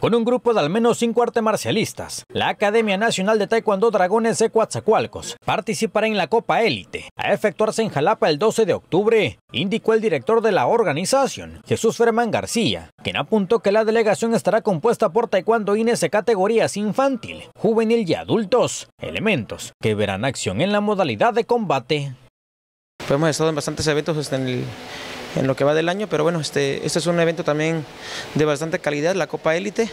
Con un grupo de al menos cinco artes marcialistas, la Academia Nacional de Taekwondo Dragones de Coatzacoalcos participará en la Copa Élite, a efectuarse en Jalapa el 12 de octubre, indicó el director de la organización, Jesús Fermán García, quien apuntó que la delegación estará compuesta por taekwondoines de categorías infantil, juvenil y adultos, elementos que verán acción en la modalidad de combate. hemos estado en bastantes eventos este, en el en lo que va del año, pero bueno, este, este es un evento también de bastante calidad, la Copa Élite,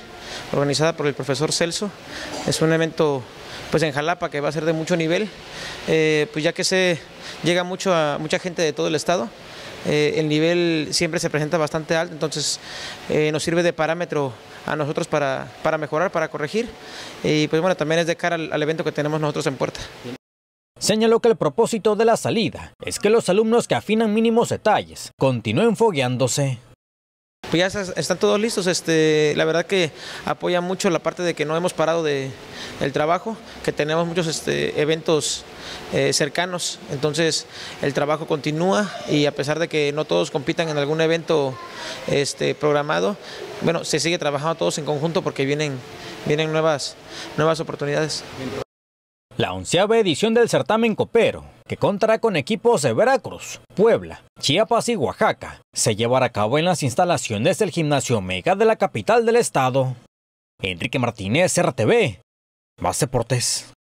organizada por el profesor Celso, es un evento pues en Jalapa que va a ser de mucho nivel, eh, pues ya que se llega mucho a mucha gente de todo el estado, eh, el nivel siempre se presenta bastante alto, entonces eh, nos sirve de parámetro a nosotros para, mejorar, para corregir y pues bueno, también es de cara al evento que tenemos nosotros en puerta. Señaló que el propósito de la salida es que los alumnos que afinan mínimos detalles continúen fogueándose. Pues ya están todos listos, este, la verdad que apoya mucho la parte de que no hemos parado de, el trabajo, que tenemos muchos este, eventos eh, cercanos, entonces el trabajo continúa y a pesar de que no todos compitan en algún evento este, programado, bueno, se sigue trabajando todos en conjunto porque vienen, vienen nuevas, nuevas oportunidades. La onceava edición del certamen copero, que contará con equipos de Veracruz, Puebla, Chiapas y Oaxaca, se llevará a cabo en las instalaciones del Gimnasio Omega de la capital del estado. Enrique Martínez, RTV. Más deportes.